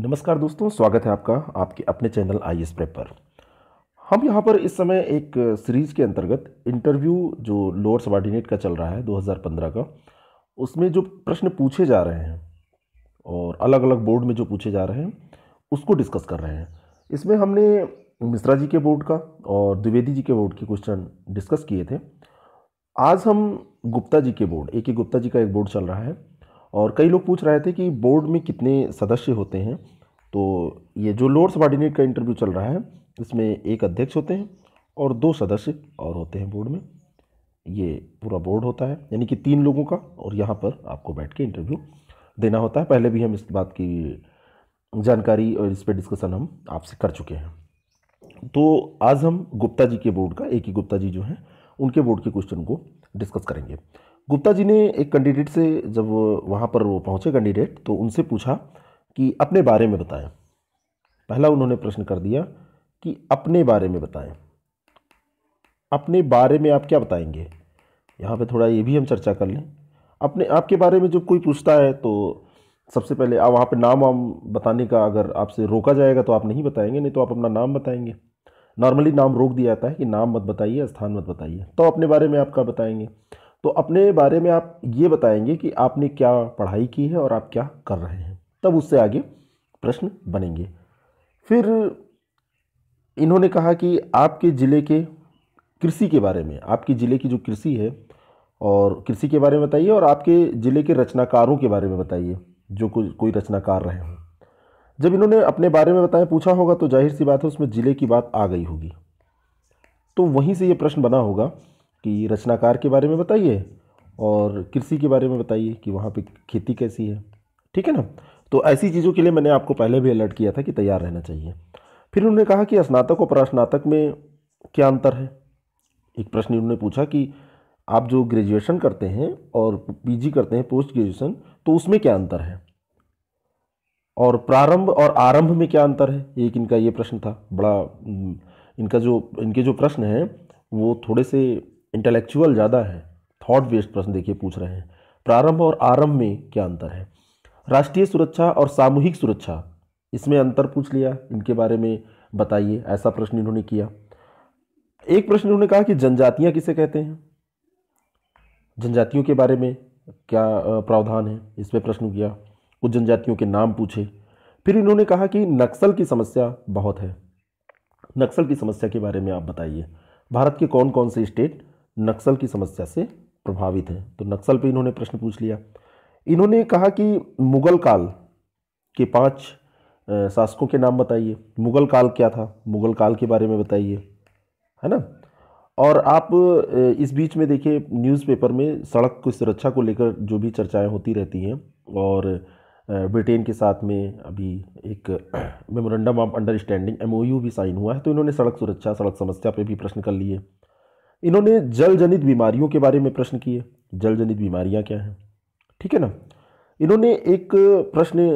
नमस्कार दोस्तों स्वागत है आपका आपके अपने चैनल आई एस प्रेप पर हम यहाँ पर इस समय एक सीरीज़ के अंतर्गत इंटरव्यू जो लोअर सबॉर्डिनेट का चल रहा है 2015 का उसमें जो प्रश्न पूछे जा रहे हैं और अलग अलग बोर्ड में जो पूछे जा रहे हैं उसको डिस्कस कर रहे हैं इसमें हमने मिश्रा जी के बोर्ड का और द्विवेदी जी के बोर्ड के क्वेश्चन डिस्कस किए थे आज हम गुप्ता जी के बोर्ड ए के गुप्ता जी का एक बोर्ड चल रहा है और कई लोग पूछ रहे थे कि बोर्ड में कितने सदस्य होते हैं तो ये जो लोअर सबॉर्डिनेट का इंटरव्यू चल रहा है इसमें एक अध्यक्ष होते हैं और दो सदस्य और होते हैं बोर्ड में ये पूरा बोर्ड होता है यानी कि तीन लोगों का और यहाँ पर आपको बैठ के इंटरव्यू देना होता है पहले भी हम इस बात की जानकारी और इस पर डिस्कशन हम आपसे कर चुके हैं तो आज हम गुप्ता जी के बोर्ड का ए के गुप्ता जी जो हैं उनके बोर्ड के क्वेश्चन को डिस्कस करेंगे गुप्ता जी ने एक कैंडिडेट से जब वहाँ पर वो पहुँचे कैंडिडेट तो उनसे पूछा कि अपने बारे में बताएं पहला उन्होंने प्रश्न कर दिया कि अपने बारे में बताएं अपने बारे में आप क्या बताएंगे यहाँ पे थोड़ा ये भी हम चर्चा कर लें अपने आपके बारे में जब कोई पूछता है तो सबसे पहले आप वहाँ पर नाम वाम बताने का अगर आपसे रोका जाएगा तो आप नहीं बताएंगे नहीं तो आप अपना नाम बताएंगे नॉर्मली नाम रोक दिया जाता है कि नाम मत बताइए स्थान मत बताइए तो अपने बारे में आप क्या बताएंगे तो अपने बारे में आप ये बताएंगे कि आपने क्या पढ़ाई की है और आप क्या कर रहे हैं तब उससे आगे प्रश्न बनेंगे फिर इन्होंने कहा कि आपके ज़िले के कृषि के बारे में आपके ज़िले की जो कृषि है और कृषि के बारे में बताइए और आपके ज़िले के रचनाकारों के बारे में बताइए जो कोई कोई रचनाकार रहे हों जब इन्होंने अपने बारे में बताया पूछा होगा तो जाहिर सी बात है उसमें ज़िले की बात आ गई होगी तो वहीं से ये प्रश्न बना होगा कि रचनाकार के बारे में बताइए और कृषि के बारे में बताइए कि वहाँ पे खेती कैसी है ठीक है ना तो ऐसी चीज़ों के लिए मैंने आपको पहले भी अलर्ट किया था कि तैयार रहना चाहिए फिर उन्होंने कहा कि स्नातक और परास्नातक में क्या अंतर है एक प्रश्न उन्होंने पूछा कि आप जो ग्रेजुएशन करते हैं और पीजी करते हैं पोस्ट ग्रेजुएशन तो उसमें क्या अंतर है और प्रारंभ और आरंभ में क्या अंतर है एक इनका ये प्रश्न था बड़ा इनका जो इनके जो प्रश्न हैं वो थोड़े से इंटेलेक्चुअल ज़्यादा है थॉट बेस्ड प्रश्न देखिए पूछ रहे हैं प्रारंभ और आरंभ में क्या अंतर है राष्ट्रीय सुरक्षा और सामूहिक सुरक्षा इसमें अंतर पूछ लिया इनके बारे में बताइए ऐसा प्रश्न इन्होंने किया एक प्रश्न इन्होंने कहा कि जनजातियाँ किसे कहते हैं जनजातियों के बारे में क्या प्रावधान है इस पर प्रश्न किया कुछ जनजातियों के नाम पूछे फिर इन्होंने कहा कि नक्सल की समस्या बहुत है नक्सल की समस्या के बारे में आप बताइए भारत के कौन कौन से स्टेट नक्सल की समस्या से प्रभावित हैं तो नक्सल पे इन्होंने प्रश्न पूछ लिया इन्होंने कहा कि मुग़ल काल के पांच शासकों के नाम बताइए मुग़ल काल क्या था मुग़ल काल के बारे में बताइए है ना और आप इस बीच में देखिए न्यूज़पेपर में सड़क की सुरक्षा को लेकर जो भी चर्चाएं होती रहती हैं और ब्रिटेन के साथ में अभी एक मेमोरेंडम ऑफ अंडरस्टैंडिंग एम भी साइन हुआ है तो इन्होंने सड़क सुरक्षा सड़क समस्या पे भी प्रश्न कर लिए इन्होंने जल जनित बीमारियों के बारे में प्रश्न किए जल जनित बीमारियाँ क्या हैं ठीक है ना इन्होंने एक प्रश्न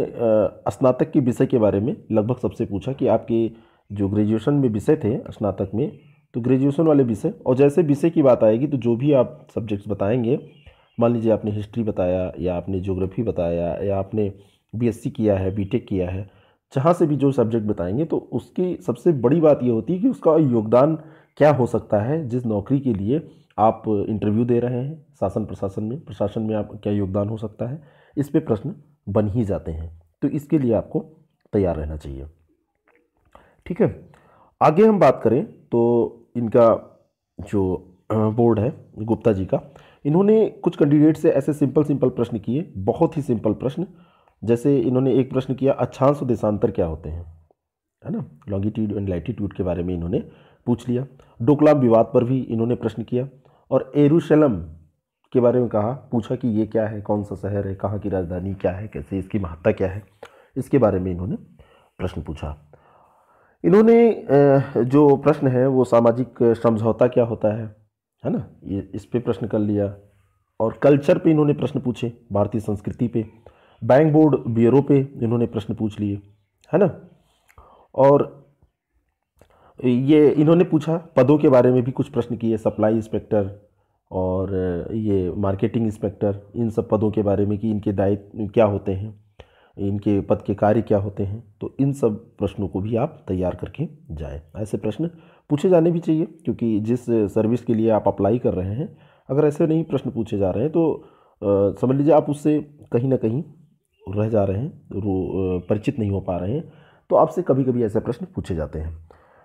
स्नातक के विषय के बारे में लगभग सबसे पूछा कि आपके जो ग्रेजुएशन में विषय थे स्नातक में तो ग्रेजुएशन वाले विषय और जैसे विषय की बात आएगी तो जो भी आप सब्जेक्ट्स बताएंगे मान लीजिए आपने हिस्ट्री बताया या आपने ज्योग्राफी बताया या आपने बीएससी किया है बीटेक किया है जहाँ से भी जो सब्जेक्ट बताएंगे तो उसकी सबसे बड़ी बात ये होती है कि उसका योगदान क्या हो सकता है जिस नौकरी के लिए आप इंटरव्यू दे रहे हैं शासन प्रशासन में प्रशासन में आप क्या योगदान हो सकता है इस पर प्रश्न बन ही जाते हैं तो इसके लिए आपको तैयार रहना चाहिए ठीक है आगे हम बात करें तो इनका जो बोर्ड है गुप्ता जी का इन्होंने कुछ कैंडिडेट से ऐसे सिंपल सिंपल प्रश्न किए बहुत ही सिंपल प्रश्न जैसे इन्होंने एक प्रश्न किया अच्छांश देशांतर क्या होते हैं है ना लॉन्गिट्यूड एंड लैटीट्यूड के बारे में इन्होंने पूछ लिया डोकलाम विवाद पर भी इन्होंने प्रश्न किया और एरूशलम के बारे में कहा पूछा कि ये क्या है कौन सा शहर है कहाँ की राजधानी क्या है कैसे इसकी महत्ता क्या है इसके बारे में इन्होंने प्रश्न पूछा इन्होंने जो प्रश्न है वो सामाजिक समझौता क्या होता है है ना ये इस पर प्रश्न कर लिया और कल्चर पे इन्होंने प्रश्न पूछे भारतीय संस्कृति पे बैंक बोर्ड ब्यूरो पे इन्होंने प्रश्न पूछ लिए है ना और ये इन्होंने पूछा पदों के बारे में भी कुछ प्रश्न किए सप्लाई इंस्पेक्टर और ये मार्केटिंग इंस्पेक्टर इन सब पदों के बारे में कि इनके दायित्व क्या होते हैं इनके पद के कार्य क्या होते हैं तो इन सब प्रश्नों को भी आप तैयार करके जाएं ऐसे प्रश्न पूछे जाने भी चाहिए क्योंकि जिस सर्विस के लिए आप अप्लाई कर रहे हैं अगर ऐसे नहीं प्रश्न पूछे जा रहे हैं तो समझ लीजिए आप उससे कहीं ना कहीं रह जा रहे हैं परिचित नहीं हो पा रहे हैं तो आपसे कभी कभी ऐसे प्रश्न पूछे जाते हैं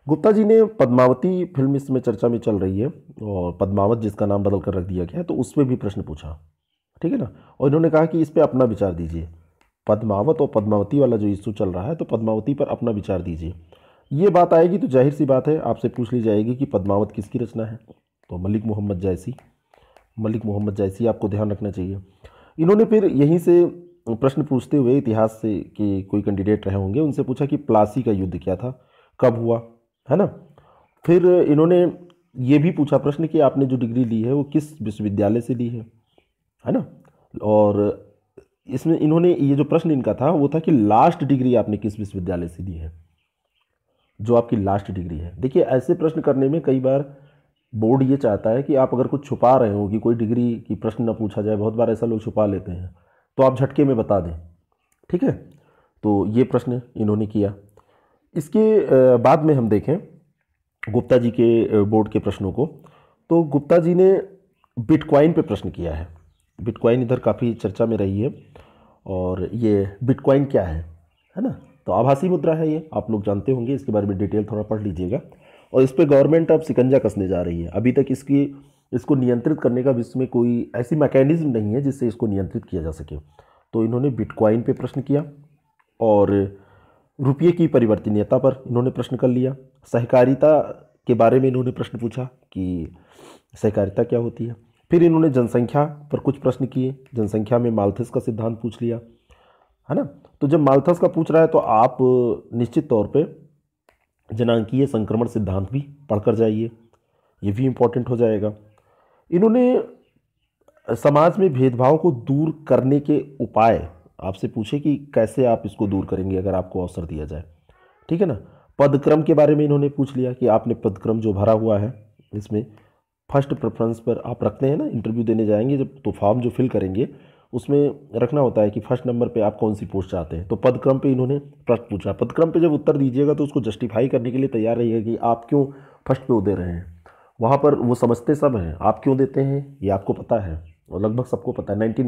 गुप्ता जी ने पद्मावती फिल्म इसमें चर्चा में चल रही है और पद्मावत जिसका नाम बदल कर रख दिया गया है तो उस पर भी प्रश्न पूछा ठीक है ना और इन्होंने कहा कि इस पर अपना विचार दीजिए पद्मावत और पद्मावती वाला जो इशू चल रहा है तो पद्मावती पर अपना विचार दीजिए ये बात आएगी तो जाहिर सी बात है आपसे पूछ ली जाएगी कि पद्मावत किसकी रचना है तो मलिक मोहम्मद जैसी मलिक मोहम्मद जैसी आपको ध्यान रखना चाहिए इन्होंने फिर यहीं से प्रश्न पूछते हुए इतिहास से के कोई कैंडिडेट रहे होंगे उनसे पूछा कि प्लासी का युद्ध क्या था कब हुआ है ना फिर इन्होंने ये भी पूछा प्रश्न कि आपने जो डिग्री ली है वो किस विश्वविद्यालय से ली है है ना और इसमें इन्होंने ये जो प्रश्न इनका था वो था कि लास्ट डिग्री आपने किस विश्वविद्यालय से ली है जो आपकी लास्ट डिग्री है देखिए ऐसे प्रश्न करने में कई बार बोर्ड ये चाहता है कि आप अगर कुछ छुपा रहे हो कि कोई डिग्री की प्रश्न ना पूछा जाए बहुत बार ऐसा लोग छुपा लेते हैं तो आप झटके में बता दें ठीक है तो ये प्रश्न इन्होंने किया इसके बाद में हम देखें गुप्ता जी के बोर्ड के प्रश्नों को तो गुप्ता जी ने बिटकॉइन पे प्रश्न किया है बिटकॉइन इधर काफ़ी चर्चा में रही है और ये बिटकॉइन क्या है है ना तो आभासी मुद्रा है ये आप लोग जानते होंगे इसके बारे में डिटेल थोड़ा पढ़ लीजिएगा और इस पर गवर्नमेंट अब सिकंजा कसने जा रही है अभी तक इसकी इसको नियंत्रित करने का विश्व में कोई ऐसी मैकेनिज़्म नहीं है जिससे इसको नियंत्रित किया जा सके तो इन्होंने बिटकॉइन पे प्रश्न किया और रुपये की परिवर्तनीयता पर इन्होंने प्रश्न कर लिया सहकारिता के बारे में इन्होंने प्रश्न पूछा कि सहकारिता क्या होती है फिर इन्होंने जनसंख्या पर कुछ प्रश्न किए जनसंख्या में मालथस का सिद्धांत पूछ लिया है ना तो जब मालथस का पूछ रहा है तो आप निश्चित तौर पे जनांकीय संक्रमण सिद्धांत भी पढ़कर जाइए ये भी इम्पोर्टेंट हो जाएगा इन्होंने समाज में भेदभाव को दूर करने के उपाय आपसे पूछे कि कैसे आप इसको दूर करेंगे अगर आपको अवसर दिया जाए ठीक है ना पदक्रम के बारे में इन्होंने पूछ लिया कि आपने पदक्रम जो भरा हुआ है इसमें फर्स्ट प्रेफरेंस पर आप रखते हैं ना इंटरव्यू देने जाएंगे जब तो फॉर्म जो फिल करेंगे उसमें रखना होता है कि फर्स्ट नंबर पे आप कौन सी पोस्ट चाहते हैं तो पदक्रम पे इन्होंने प्रश्न पूछा पदक्रम पे जब उत्तर दीजिएगा तो उसको जस्टिफाई करने के लिए तैयार रहिएगा कि आप क्यों फर्स्ट पे वो दे रहे हैं वहाँ पर वो समझते सब हैं आप क्यों देते हैं ये आपको पता है और लगभग सबको पता है नाइन्टी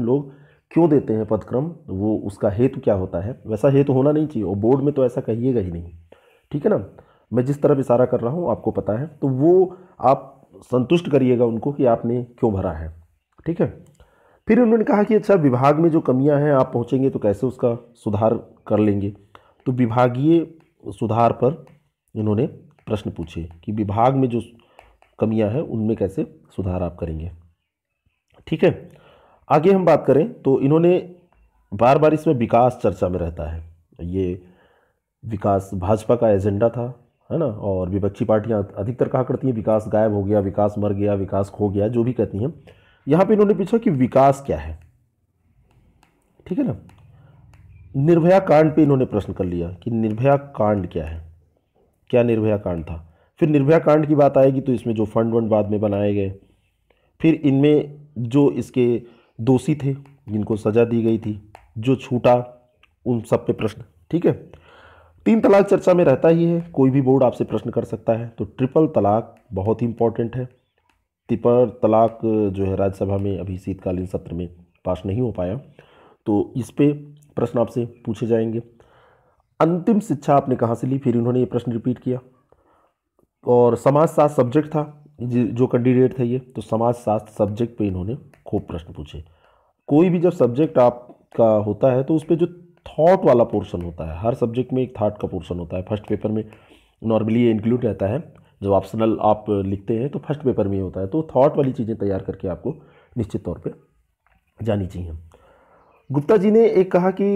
लोग क्यों देते हैं पदक्रम वो उसका हेतु क्या होता है वैसा हेतु होना नहीं चाहिए और बोर्ड में तो ऐसा कहिएगा ही नहीं ठीक है ना मैं जिस तरफ इशारा कर रहा हूँ आपको पता है तो वो आप संतुष्ट करिएगा उनको कि आपने क्यों भरा है ठीक है फिर उन्होंने कहा कि अच्छा विभाग में जो कमियाँ हैं आप पहुँचेंगे तो कैसे उसका सुधार कर लेंगे तो विभागीय सुधार पर इन्होंने प्रश्न पूछे कि विभाग में जो कमियाँ हैं उनमें कैसे सुधार आप करेंगे ठीक है आगे हम बात करें तो इन्होंने बार बार इसमें विकास चर्चा में रहता है ये विकास भाजपा का एजेंडा था है ना और विपक्षी पार्टियां अधिकतर कहा करती हैं विकास गायब हो गया विकास मर गया विकास खो गया जो भी कहती हैं यहाँ पे इन्होंने पूछा कि विकास क्या है ठीक है ना निर्भया कांड पे इन्होंने प्रश्न कर लिया कि निर्भया कांड क्या है क्या निर्भया कांड था फिर निर्भया कांड की बात आएगी तो इसमें जो फंड वंड बाद में बनाए गए फिर इनमें जो इसके दोषी थे जिनको सज़ा दी गई थी जो छूटा उन सब पे प्रश्न ठीक है तीन तलाक चर्चा में रहता ही है कोई भी बोर्ड आपसे प्रश्न कर सकता है तो ट्रिपल तलाक बहुत ही इंपॉर्टेंट है तिपर तलाक जो है राज्यसभा में अभी शीतकालीन सत्र में पास नहीं हो पाया तो इस पर प्रश्न आपसे पूछे जाएंगे अंतिम शिक्षा आपने कहाँ से ली फिर इन्होंने ये प्रश्न रिपीट किया और समाज सात सब्जेक्ट था जो कैंडिडेट थे ये तो समाजशास्त्र सब्जेक्ट पे इन्होंने खूब प्रश्न पूछे कोई भी जब सब्जेक्ट आपका होता है तो उस पर जो थॉट वाला पोर्शन होता है हर सब्जेक्ट में एक थॉट का पोर्शन होता है फर्स्ट पेपर में नॉर्मली ये इंक्लूड रहता है जब ऑप्शनल आप लिखते हैं तो फर्स्ट पेपर में ही होता है तो थॉट वाली चीज़ें तैयार करके आपको निश्चित तौर पर जानी चाहिए गुप्ता जी ने एक कहा कि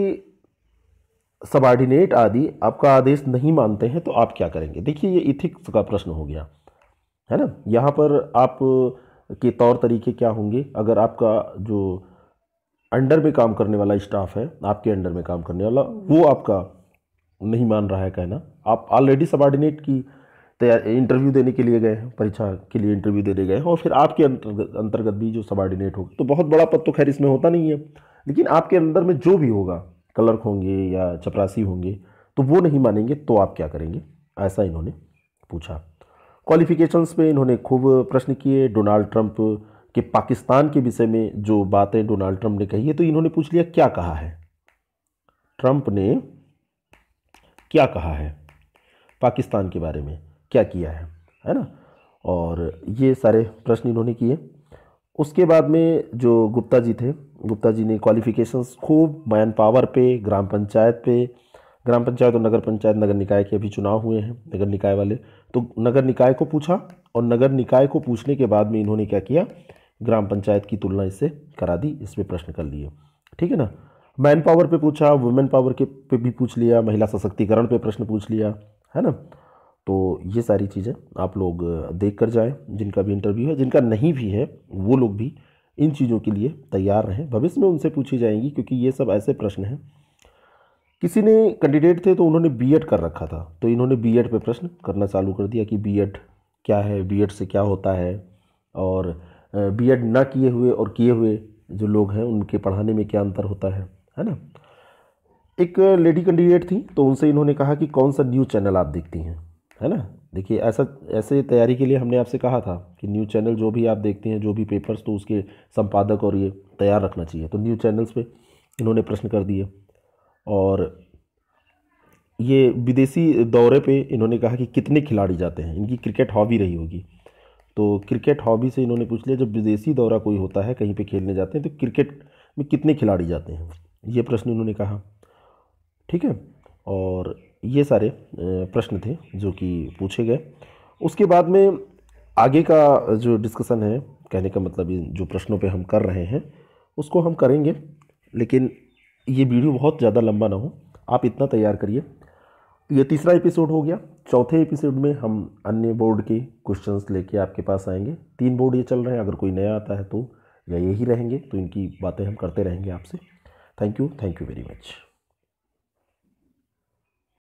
सबॉर्डिनेट आदि आपका आदेश नहीं मानते हैं तो आप क्या करेंगे देखिए ये इथिक्स का प्रश्न हो गया है ना यहाँ पर आप के तौर तरीके क्या होंगे अगर आपका जो अंडर में काम करने वाला स्टाफ है आपके अंडर में काम करने वाला वो आपका नहीं मान रहा है कहना आप ऑलरेडी सबॉर्डिनेट की तैयारी इंटरव्यू देने के लिए गए हैं परीक्षा के लिए इंटरव्यू देने गए हैं और फिर आपके अंतर्गत भी जो सबॉर्डिनेट होगा तो बहुत बड़ा पद तो खैर इसमें होता नहीं है लेकिन आपके अंदर में जो भी होगा क्लर्क होंगे या चपरासी होंगे तो वो नहीं मानेंगे तो आप क्या करेंगे ऐसा इन्होंने पूछा क्वालिफिकेशंस में इन्होंने खूब प्रश्न किए डोनाल्ड ट्रंप के पाकिस्तान के विषय में जो बातें डोनाल्ड ट्रंप ने कही है तो इन्होंने पूछ लिया क्या कहा है ट्रंप ने क्या कहा है पाकिस्तान के बारे में क्या किया है है ना और ये सारे प्रश्न इन्होंने किए उसके बाद में जो गुप्ता जी थे गुप्ता जी ने क्वालिफिकेशंस खूब मैन पावर पे ग्राम पंचायत पे ग्राम पंचायत और नगर पंचायत नगर निकाय के अभी चुनाव हुए हैं नगर निकाय वाले तो नगर निकाय को पूछा और नगर निकाय को पूछने के बाद में इन्होंने क्या किया ग्राम पंचायत की तुलना इससे करा दी इसमें प्रश्न कर लिए ठीक है ना मैन पावर पर पूछा वुमेन पावर के पे भी पूछ लिया महिला सशक्तिकरण पर प्रश्न पूछ लिया है ना तो ये सारी चीज़ें आप लोग देख कर जाएँ जिनका भी इंटरव्यू है जिनका नहीं भी है वो लोग भी इन चीज़ों के लिए तैयार रहें भविष्य में उनसे पूछी जाएंगी क्योंकि ये सब ऐसे प्रश्न हैं किसी ने कैंडिडेट थे तो उन्होंने बीएड कर रखा था तो इन्होंने बीएड पे प्रश्न करना चालू कर दिया कि बीएड क्या है बीएड से क्या होता है और बीएड ना किए हुए और किए हुए जो लोग हैं उनके पढ़ाने में क्या अंतर होता है है ना एक लेडी कैंडिडेट थी तो उनसे इन्होंने कहा कि कौन सा न्यूज़ चैनल आप देखती हैं है ना देखिए ऐसा ऐसे तैयारी के लिए हमने आपसे कहा था कि न्यूज़ चैनल जो भी आप देखते हैं जो भी पेपर्स तो उसके संपादक और ये तैयार रखना चाहिए तो न्यूज़ चैनल्स पे इन्होंने प्रश्न कर दिया और ये विदेशी दौरे पे इन्होंने कहा कि कितने खिलाड़ी जाते हैं इनकी क्रिकेट हॉबी रही होगी तो क्रिकेट हॉबी से इन्होंने पूछ लिया जब विदेशी दौरा कोई होता है कहीं पे खेलने जाते हैं तो क्रिकेट में कितने खिलाड़ी जाते हैं ये प्रश्न इन्होंने कहा ठीक है और ये सारे प्रश्न थे जो कि पूछे गए उसके बाद में आगे का जो डिस्कशन है कहने का मतलब जो प्रश्नों पे हम कर रहे हैं उसको हम करेंगे लेकिन ये वीडियो बहुत ज़्यादा लंबा ना हो आप इतना तैयार करिए ये तीसरा एपिसोड हो गया चौथे एपिसोड में हम अन्य बोर्ड के क्वेश्चंस लेके आपके पास आएंगे तीन बोर्ड ये चल रहे हैं अगर कोई नया आता है तो या यही रहेंगे तो इनकी बातें हम करते रहेंगे आपसे thank you thank you very much